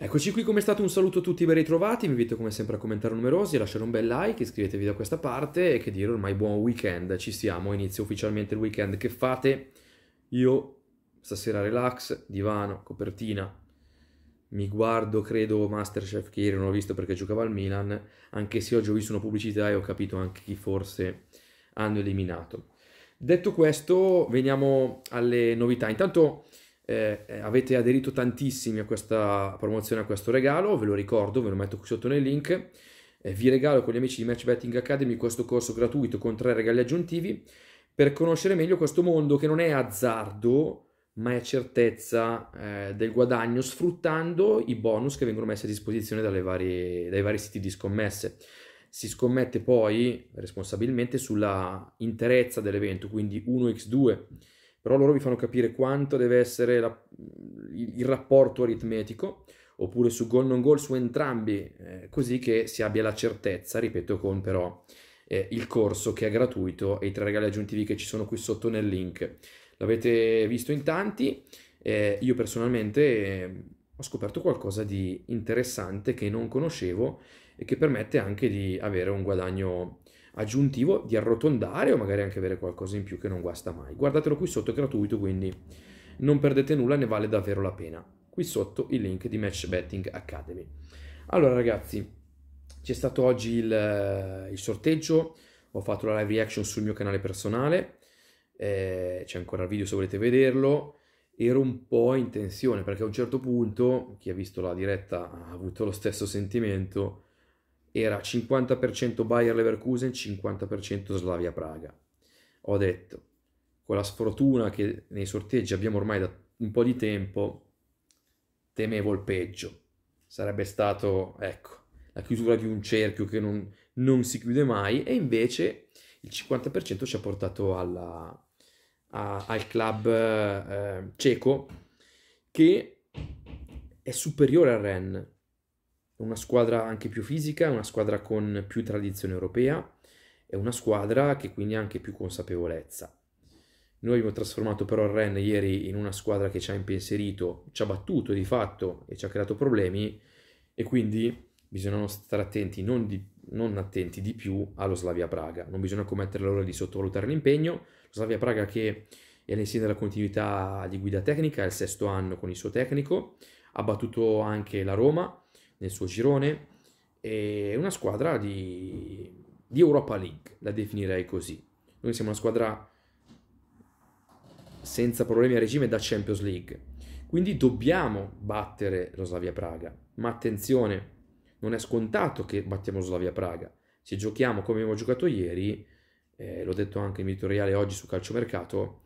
Eccoci qui come è stato, un saluto a tutti ben ritrovati, vi invito come sempre a commentare numerosi, a lasciare un bel like, iscrivetevi da questa parte e che dire ormai buon weekend, ci siamo, inizio ufficialmente il weekend, che fate? Io stasera relax, divano, copertina, mi guardo credo Masterchef che ieri non ho visto perché giocava al Milan, anche se oggi ho visto una pubblicità e ho capito anche chi forse hanno eliminato. Detto questo, veniamo alle novità, intanto... Eh, eh, avete aderito tantissimi a questa promozione, a questo regalo, ve lo ricordo, ve lo metto qui sotto nel link. Eh, vi regalo con gli amici di Match Betting Academy questo corso gratuito con tre regali aggiuntivi per conoscere meglio questo mondo che non è azzardo, ma è certezza eh, del guadagno sfruttando i bonus che vengono messi a disposizione varie, dai vari siti di scommesse. Si scommette poi responsabilmente sulla interezza dell'evento, quindi 1x2 però loro vi fanno capire quanto deve essere la, il, rapporto aritmetico, oppure su gol non gol su entrambi, eh, così che si abbia la certezza, ripeto, con però eh, il corso che è gratuito e i tre regali aggiuntivi che ci sono qui sotto nel link. L'avete visto in tanti, eh, io personalmente eh, ho scoperto qualcosa di interessante che non conoscevo e che permette anche di avere un guadagno aggiuntivo di arrotondare o magari anche avere qualcosa in più che non guasta mai. Guardatelo qui sotto, è gratuito, quindi non perdete nulla, ne vale davvero la pena. Qui sotto il link di Match Betting Academy. Allora ragazzi, c'è stato oggi il, eh, il sorteggio, ho fatto la live reaction sul mio canale personale, eh, c'è ancora il video se volete vederlo, ero un po' in tensione perché a un certo punto, chi ha visto la diretta ha avuto lo stesso sentimento, era 50% Bayer Leverkusen, 50% Slavia Praga. Ho detto, con la sfortuna che nei sorteggi abbiamo ormai da un po' di tempo, temevo il peggio. Sarebbe stato, ecco, la chiusura di un cerchio che non, non si chiude mai e invece il 50% ci ha portato alla, a, al club eh, ceco che è superiore al Ren una squadra anche più fisica, una squadra con più tradizione europea e una squadra che quindi ha anche più consapevolezza. Noi abbiamo trasformato però il Ren ieri in una squadra che ci ha impensierito, ci ha battuto di fatto e ci ha creato problemi e quindi bisogna stare attenti, non, di, non attenti di più allo Slavia Praga. Non bisogna commettere l'ora di sottovalutare l'impegno. Lo Slavia Praga che è all'insieme della continuità di guida tecnica, è il sesto anno con il suo tecnico, ha battuto anche la Roma, nel suo girone, è una squadra di, di Europa League, la definirei così. Noi siamo una squadra senza problemi a regime da Champions League, quindi dobbiamo battere lo Slavia Praga. Ma attenzione, non è scontato che battiamo lo Slavia Praga. Se giochiamo come abbiamo giocato ieri, eh, l'ho detto anche in editoriale oggi su Calciomercato,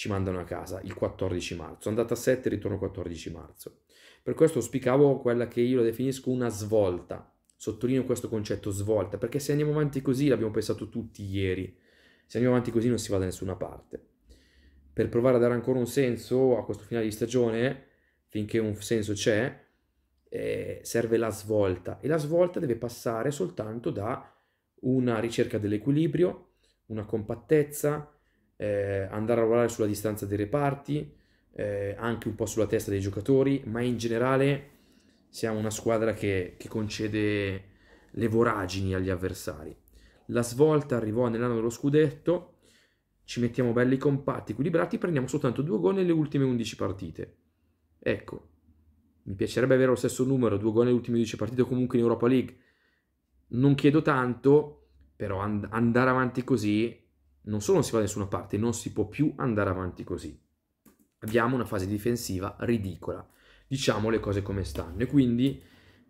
ci mandano a casa il 14 marzo. Andata a 7, ritorno 14 marzo. Per questo auspicavo quella che io la definisco una svolta. Sottolineo questo concetto svolta, perché se andiamo avanti così, l'abbiamo pensato tutti ieri, se andiamo avanti così non si va da nessuna parte. Per provare a dare ancora un senso a questo finale di stagione, finché un senso c'è, eh, serve la svolta e la svolta deve passare soltanto da una ricerca dell'equilibrio, una compattezza, eh, andare a lavorare sulla distanza dei reparti, eh, anche un po' sulla testa dei giocatori, ma in generale siamo una squadra che, che concede le voragini agli avversari. La svolta arrivò nell'anno dello scudetto, ci mettiamo belli compatti, equilibrati, prendiamo soltanto due gol nelle ultime 11 partite. Ecco, mi piacerebbe avere lo stesso numero, due gol nelle ultime 11 partite comunque in Europa League. Non chiedo tanto, però and- andare avanti così non solo non si va da nessuna parte, non si può più andare avanti così. Abbiamo una fase difensiva ridicola. Diciamo le cose come stanno. E quindi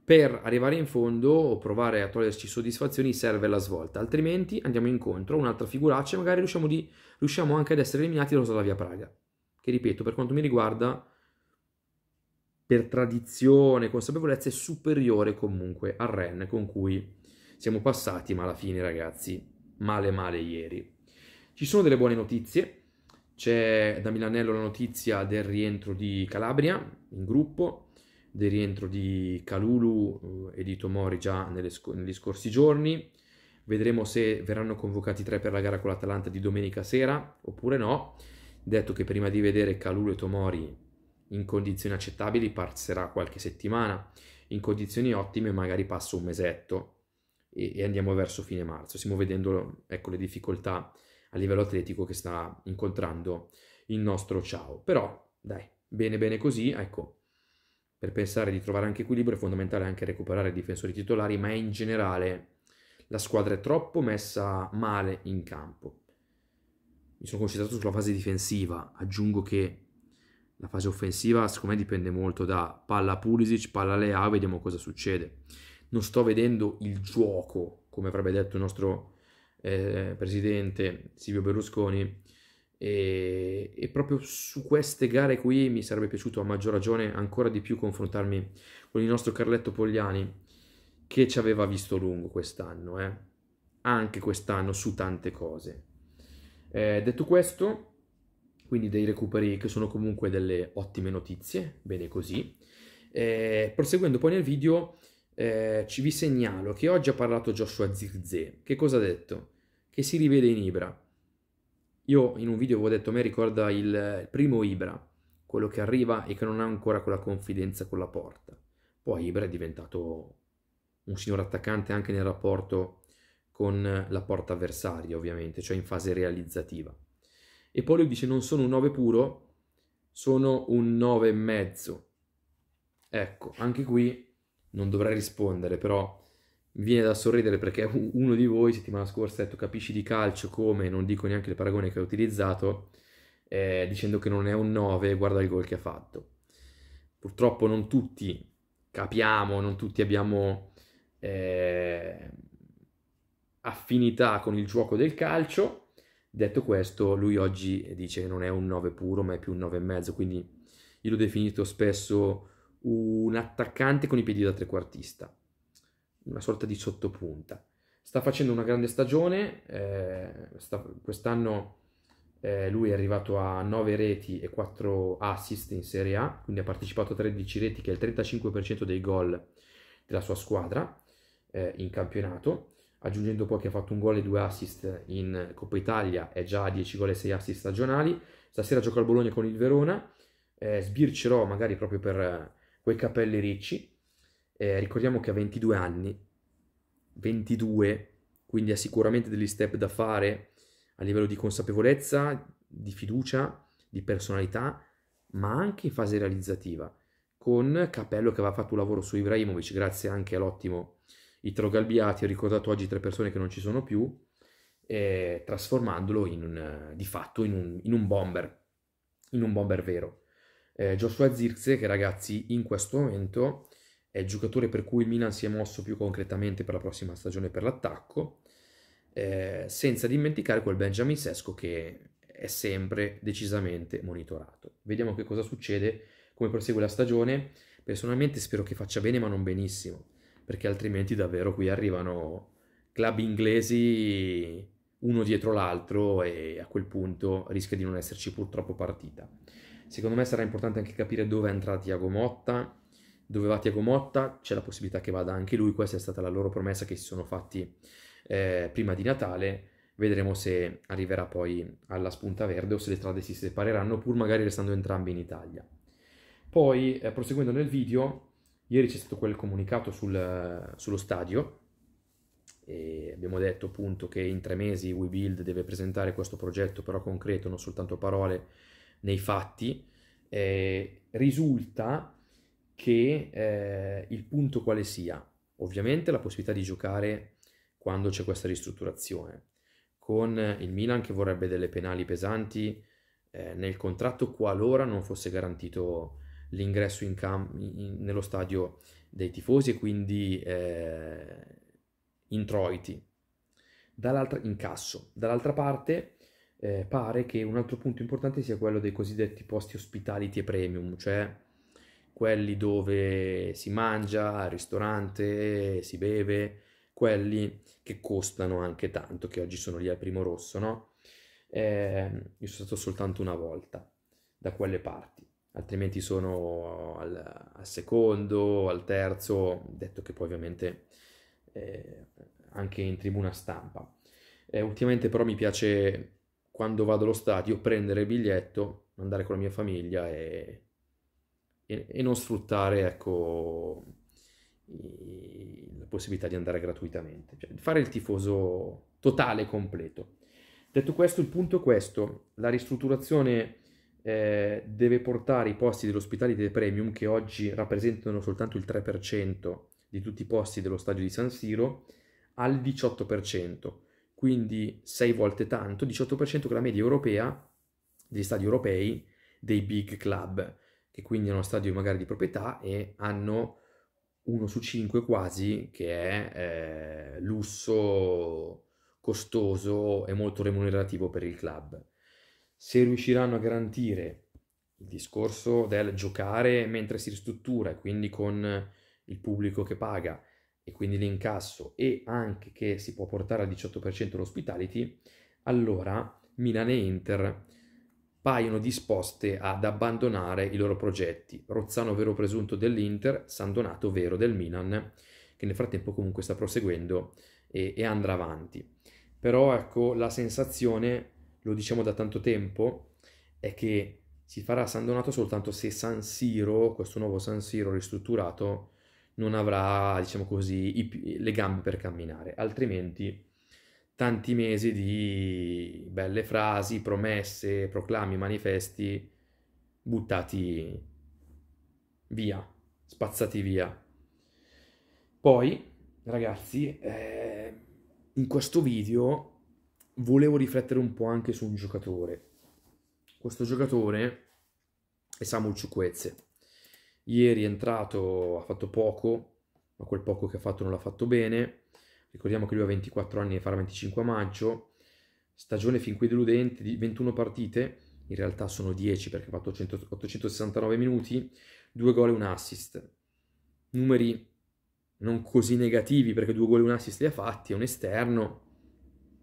per arrivare in fondo o provare a toglierci soddisfazioni serve la svolta, altrimenti andiamo incontro a un'altra figuraccia e magari riusciamo, di, riusciamo anche ad essere eliminati dalla Slavia Praga. Che ripeto, per quanto mi riguarda, per tradizione, consapevolezza, è superiore comunque al Ren con cui siamo passati, ma alla fine, ragazzi, male male ieri. Ci sono delle buone notizie, c'è da Milanello la notizia del rientro di Calabria in gruppo, del rientro di Calulu eh, e di Tomori già sc- negli scorsi giorni. Vedremo se verranno convocati tre per la gara con l'Atalanta di domenica sera oppure no. Detto che prima di vedere Calulu e Tomori in condizioni accettabili passerà qualche settimana, in condizioni ottime magari passa un mesetto e, e andiamo verso fine marzo. Stiamo vedendo ecco, le difficoltà a livello atletico che sta incontrando il nostro ciao. Però, dai, bene bene così, ecco, per pensare di trovare anche equilibrio è fondamentale anche recuperare i difensori titolari, ma in generale la squadra è troppo messa male in campo. Mi sono concentrato sulla fase difensiva, aggiungo che la fase offensiva secondo me dipende molto da palla Pulisic, palla Lea, vediamo cosa succede. Non sto vedendo il gioco, come avrebbe detto il nostro eh, presidente Silvio Berlusconi, e, e, proprio su queste gare qui mi sarebbe piaciuto a maggior ragione ancora di più confrontarmi con il nostro Carletto Pogliani che ci aveva visto lungo quest'anno, eh? anche quest'anno su tante cose. Eh, detto questo, quindi dei recuperi che sono comunque delle ottime notizie, bene così. Eh, proseguendo poi nel video eh, ci vi segnalo che oggi ha parlato Joshua Zirze. Che cosa ha detto? Che si rivede in Ibra. Io in un video avevo detto, a me ricorda il, il primo Ibra, quello che arriva e che non ha ancora quella confidenza con la porta. Poi Ibra è diventato un signor attaccante anche nel rapporto con la porta avversaria, ovviamente, cioè in fase realizzativa. E poi lui dice: Non sono un 9 puro, sono un 9 e mezzo. Ecco, anche qui non dovrei rispondere, però mi viene da sorridere perché uno di voi settimana scorsa ha detto capisci di calcio come, non dico neanche il paragone che ho utilizzato, eh, dicendo che non è un 9, guarda il gol che ha fatto. Purtroppo non tutti capiamo, non tutti abbiamo eh, affinità con il gioco del calcio. Detto questo, lui oggi dice che non è un 9 puro, ma è più un 9 e mezzo, quindi io l'ho definito spesso un attaccante con i piedi da trequartista, una sorta di sottopunta. Sta facendo una grande stagione, eh, sta, quest'anno eh, lui è arrivato a 9 reti e 4 assist in Serie A, quindi ha partecipato a 13 reti che è il 35% dei gol della sua squadra eh, in campionato, aggiungendo poi che ha fatto un gol e due assist in Coppa Italia, è già a 10 gol e 6 assist stagionali, stasera gioca al Bologna con il Verona, eh, sbircerò magari proprio per quei capelli ricci. Eh, ricordiamo che ha 22 anni, 22, quindi ha sicuramente degli step da fare a livello di consapevolezza, di fiducia, di personalità, ma anche in fase realizzativa. Con Capello che aveva fatto un lavoro su Ibrahimovic, grazie anche all'ottimo Itro Galbiati, ho ricordato oggi tre persone che non ci sono più, eh, trasformandolo un, di fatto in un, in un bomber, in un bomber vero. Eh, Joshua Zirze, che ragazzi in questo momento è il giocatore per cui il Milan si è mosso più concretamente per la prossima stagione per l'attacco, eh, senza dimenticare quel Benjamin Sesco che è sempre decisamente monitorato. Vediamo che cosa succede, come prosegue la stagione. Personalmente spero che faccia bene ma non benissimo, perché altrimenti davvero qui arrivano club inglesi uno dietro l'altro e a quel punto rischia di non esserci purtroppo partita. Secondo me sarà importante anche capire dove è andrà Tiago Motta, dove va Tiago Motta, c'è la possibilità che vada anche lui, questa è stata la loro promessa che si sono fatti eh, prima di Natale, vedremo se arriverà poi alla spunta verde o se le strade si separeranno, pur magari restando entrambi in Italia. Poi, eh, proseguendo nel video, ieri c'è stato quel comunicato sul, sullo stadio, e abbiamo detto appunto che in tre mesi WeBuild deve presentare questo progetto però concreto, non soltanto parole nei fatti eh, risulta che eh, il punto quale sia? Ovviamente la possibilità di giocare quando c'è questa ristrutturazione. Con il Milan che vorrebbe delle penali pesanti eh, nel contratto qualora non fosse garantito l'ingresso in cam- in, nello stadio dei tifosi e quindi eh, introiti. Dall'altra, incasso. Dall'altra parte eh, pare che un altro punto importante sia quello dei cosiddetti posti hospitality e premium, cioè quelli dove si mangia al ristorante, si beve, quelli che costano anche tanto, che oggi sono lì al primo rosso, no? Eh, io sono stato soltanto una volta da quelle parti, altrimenti sono al, al secondo, al terzo, detto che poi ovviamente eh, anche in tribuna stampa. Eh, ultimamente però mi piace quando vado allo stadio prendere il biglietto, andare con la mia famiglia e, e, e non sfruttare ecco, i, la possibilità di andare gratuitamente, cioè, fare il tifoso totale completo. Detto questo, il punto è questo, la ristrutturazione eh, deve portare i posti dell'ospitality premium che oggi rappresentano soltanto il 3% di tutti i posti dello stadio di San Siro al 18% quindi 6 volte tanto, 18% che la media europea degli stadi europei dei big club, che quindi hanno stadio magari di proprietà e hanno uno su 5 quasi che è eh, lusso costoso e molto remunerativo per il club. Se riusciranno a garantire il discorso del giocare mentre si ristruttura, e quindi con il pubblico che paga, e quindi l'incasso e anche che si può portare al 18% l'hospitality, allora Milan e Inter paiono disposte ad abbandonare i loro progetti. Rozzano vero presunto dell'Inter, San Donato vero del Milan, che nel frattempo comunque sta proseguendo e, e andrà avanti. Però ecco, la sensazione, lo diciamo da tanto tempo, è che si farà San Donato soltanto se San Siro, questo nuovo San Siro ristrutturato, non avrà, diciamo così, i, le gambe per camminare, altrimenti tanti mesi di belle frasi, promesse, proclami, manifesti buttati via, spazzati via. Poi, ragazzi, eh, in questo video volevo riflettere un po' anche su un giocatore. Questo giocatore è Samuel Ciuquezze Ieri è entrato, ha fatto poco, ma quel poco che ha fatto non l'ha fatto bene. Ricordiamo che lui ha 24 anni e farà 25 a maggio. Stagione fin qui deludente di 21 partite, in realtà sono 10 perché ha fatto 100, 869 minuti, due gol e un assist. Numeri non così negativi perché due gol e un assist li ha fatti, è un esterno,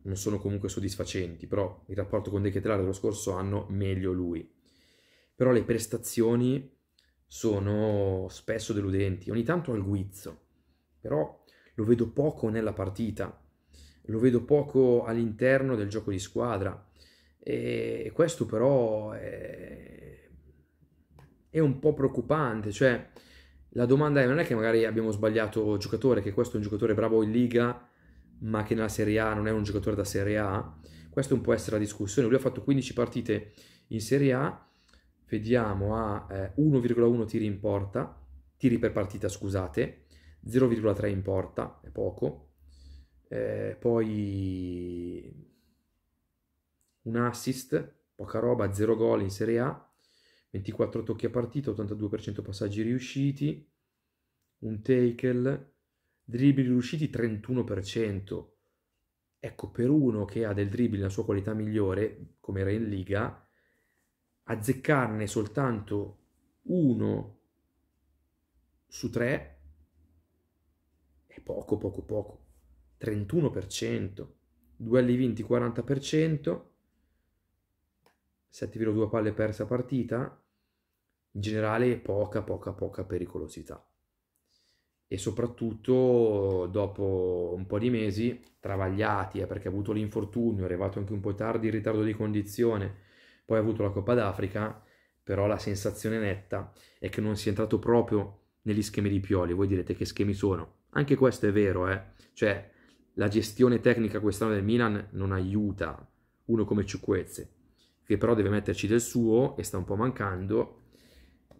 non sono comunque soddisfacenti, però il rapporto con De Ketelare dello scorso anno meglio lui. Però le prestazioni sono spesso deludenti, ogni tanto al guizzo, però lo vedo poco nella partita, lo vedo poco all'interno del gioco di squadra e questo però è, è un po' preoccupante, cioè la domanda è non è che magari abbiamo sbagliato il giocatore, che questo è un giocatore bravo in Liga, ma che nella Serie A non è un giocatore da Serie A, questa un po' essere la discussione, lui ha fatto 15 partite in Serie A vediamo a eh, 1,1 tiri in porta, tiri per partita scusate, 0,3 in porta, è poco, eh, poi un assist, poca roba, 0 gol in Serie A, 24 tocchi a partita, 82% passaggi riusciti, un tackle, dribbling riusciti 31%. Ecco, per uno che ha del dribbling la sua qualità migliore, come era in Liga, azzeccarne soltanto uno su tre è poco, poco, poco. 31%, duelli vinti 40%, 7,2 palle persa partita, in generale poca, poca, poca pericolosità. E soprattutto dopo un po' di mesi travagliati, eh, perché ha avuto l'infortunio, è arrivato anche un po' tardi in ritardo di condizione, poi ha avuto la Coppa d'Africa, però la sensazione netta è che non sia entrato proprio negli schemi di Pioli. Voi direte che schemi sono? Anche questo è vero, eh? Cioè, la gestione tecnica quest'anno del Milan non aiuta uno come Ciucquezze, che però deve metterci del suo e sta un po' mancando.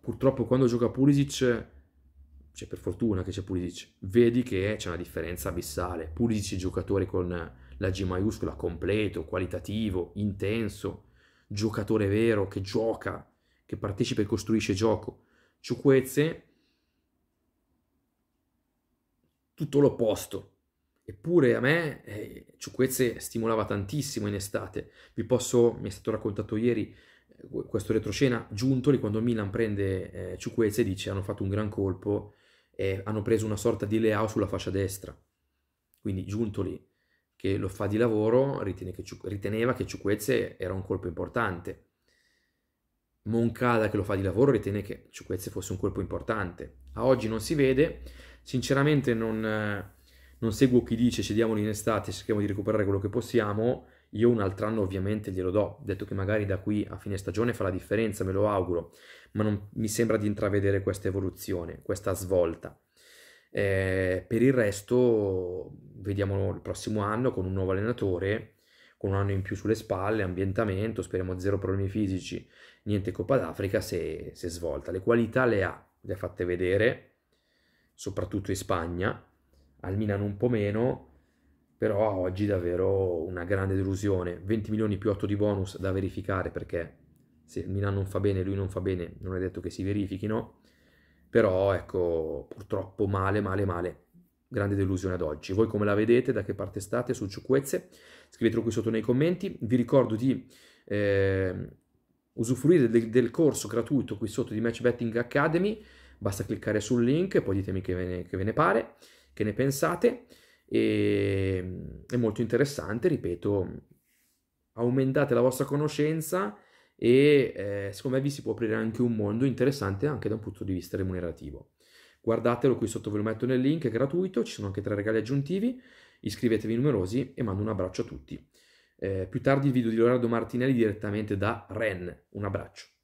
Purtroppo quando gioca Pulisic, cioè per fortuna che c'è Pulisic, vedi che c'è una differenza abissale. Pulisic è giocatore con la G maiuscola completo, qualitativo, intenso, giocatore vero che gioca, che partecipa e costruisce gioco. Ciuquezze, tutto l'opposto. Eppure a me eh, Ciuquezze stimolava tantissimo in estate. Vi posso, mi è stato raccontato ieri eh, questo retroscena, Giuntoli quando Milan prende eh, Ciuquezze dice hanno fatto un gran colpo e hanno preso una sorta di Leao sulla fascia destra. Quindi Giuntoli che lo fa di lavoro, che, riteneva che Ciuquezze era un colpo importante. Moncada che lo fa di lavoro ritiene che Ciuquezze fosse un colpo importante. A oggi non si vede, sinceramente non, non seguo chi dice cediamoli in estate, cerchiamo di recuperare quello che possiamo, io un altro anno ovviamente glielo do, detto che magari da qui a fine stagione fa la differenza, me lo auguro, ma non mi sembra di intravedere questa evoluzione, questa svolta. Eh, per il resto vediamo il prossimo anno con un nuovo allenatore, con un anno in più sulle spalle, ambientamento, speriamo zero problemi fisici, niente Coppa d'Africa se, se svolta. Le qualità le ha, le ha fatte vedere, soprattutto in Spagna, al Milan un po' meno, però oggi davvero una grande delusione. 20 milioni più 8 di bonus da verificare perché se il Milan non fa bene, lui non fa bene, non è detto che si verifichino. Però ecco, purtroppo male, male, male. Grande delusione ad oggi. Voi come la vedete? Da che parte state su Ciucquezze? Scrivetelo qui sotto nei commenti. Vi ricordo di eh, usufruire del, del, corso gratuito qui sotto di Match Betting Academy. Basta cliccare sul link poi ditemi che ve ne, che ve ne pare, che ne pensate. E, ehm, è molto interessante, ripeto, aumentate la vostra conoscenza e eh, secondo me vi si può aprire anche un mondo interessante anche da un punto di vista remunerativo. Guardatelo qui sotto, ve lo metto nel link, è gratuito, ci sono anche tre regali aggiuntivi, iscrivetevi numerosi e mando un abbraccio a tutti. Eh, più tardi il video di Leonardo Martinelli direttamente da Ren, un abbraccio.